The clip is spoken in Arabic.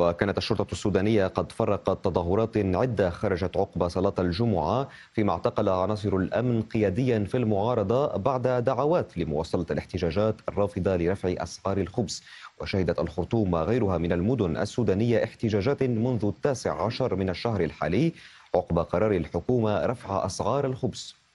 وكانت الشرطة السودانية قد فرقت تظاهرات عدة خرجت عقب صلاة الجمعة فيما اعتقل عناصر الأمن قياديا في المعارضة بعد دعوات لمواصلة الاحتجاجات الرافضة لرفع أسعار الخبز وشهدت الخرطوم وغيرها من المدن السودانية احتجاجات منذ التاسع عشر من الشهر الحالي عقب قرار الحكومة رفع أسعار الخبز